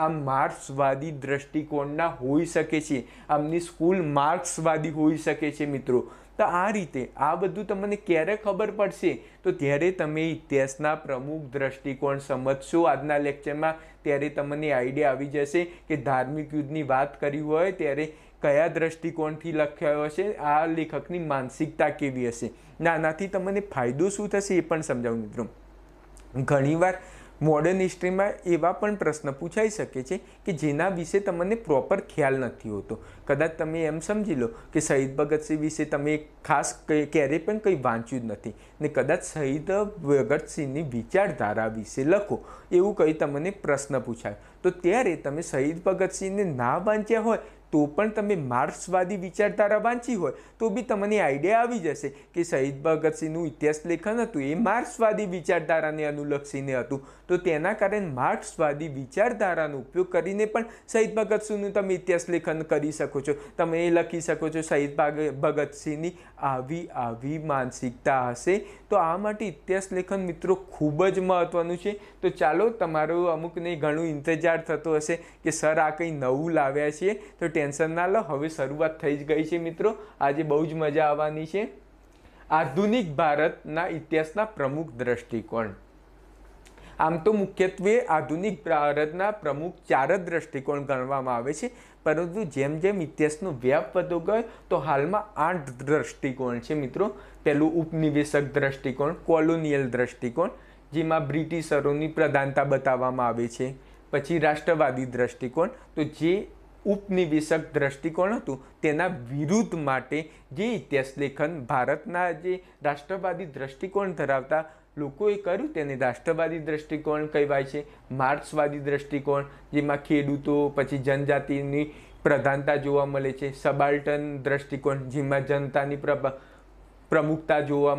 આમ માર્ક્સવાદી દ્રષ્ટિકોણના હોઈ શકે છે આમની સ્કૂલ માર્ક્સવાદી હોઈ શકે છે મિત્રો તો આ રીતે આ બધું તમને ક્યારે ખબર પડશે તો ત્યારે તમે ઇતિહાસના પ્રમુખ દ્રષ્ટિકોણ સમજશો આજના લેક્ચરમાં ત્યારે તમને આઈડિયા આવી જશે કે ધાર્મિક યુદ્ધની વાત કરી હોય ત્યારે કયા દ્રષ્ટિકોણથી લખ્યો હશે આ લેખકની માનસિકતા કેવી હશે નાનાથી તમને ફાયદો શું થશે એ પણ સમજાવું મિત્રો ઘણીવાર મોડર્ન હિસ્ટ્રીમાં એવા પણ પ્રશ્ન પૂછાઈ શકે છે કે જેના વિશે તમને પ્રોપર ખ્યાલ નથી હોતો કદાચ તમે એમ સમજી લો કે શહીદ ભગતસિંહ વિશે તમે ખાસ ક્યારેય પણ કંઈ વાંચ્યું જ નથી ને કદાચ શહીદ ભગતસિંહની વિચારધારા વિશે લખો એવું કંઈ તમને પ્રશ્ન પૂછાય તો ત્યારે તમે શહીદ ભગતસિંહને ના વાંચ્યા હોય તો પણ તમે માર્ક્સવાદી વિચારધારા વાંચી હોય તો બી તમને આઈડિયા આવી જશે કે શહીદ ભગતસિંહનું ઇતિહાસ લેખન હતું એ માર્ક્સવાદી વિચારધારાને અનુલક્ષીને હતું તો તેના કારણે માર્ક્સવાદી વિચારધારાનો ઉપયોગ કરીને પણ શહીદ ભગતસિંહનું તમે ઇતિહાસ લેખન કરી શકો છો તમે એ લખી શકો છો શહીદ ભગતસિંહની આવી આવી માનસિકતા હશે તો આ માટે ઇતિહાસ લેખન મિત્રો ખૂબ જ મહત્ત્વનું છે તો ચાલો તમારો અમુકને ઘણું ઇંતજાર થતો હશે કે સર આ કંઈ નવું લાવ્યા છીએ તો ટેન્શન ના લો હવે શરૂઆત થઈ જ ગઈ છે મિત્રો આજે બહુ જ મજા આવવાની છે આધુનિક ભારતના ઇતિહાસના પ્રમુખ દ્રષ્ટિકોણ આમ તો મુખ્યત્વે આધુનિક ભારતના પ્રમુખ ચાર જ દ્રષ્ટિકોણ ગણવામાં આવે છે પરંતુ જેમ જેમ ઇતિહાસનો વ્યાપ વધતો ગયો તો હાલમાં આઠ દ્રષ્ટિકોણ છે મિત્રો પહેલું ઉપનિવેશક દ્રષ્ટિકોણ કોલોનિયલ દ્રષ્ટિકોણ જેમાં બ્રિટિશરોની પ્રધાનતા બતાવવામાં આવે છે પછી રાષ્ટ્રવાદી દ્રષ્ટિકોણ તો જે ઉપનિવેશક દ્રષ્ટિકોણ હતું તેના વિરુદ્ધ માટે જે ઇતિહાસ લેખન ભારતના જે રાષ્ટ્રવાદી દ્રષ્ટિકોણ ધરાવતા લોકોએ કર્યું તેને રાષ્ટ્રવાદી દ્રષ્ટિકોણ કહેવાય છે માર્ક્સવાદી દ્રષ્ટિકોણ જેમાં ખેડૂતો પછી જનજાતિની પ્રધાનતા જોવા મળે છે સબાલ્ટન દ્રષ્ટિકોણ જેમાં જનતાની પ્રમુખતા જોવા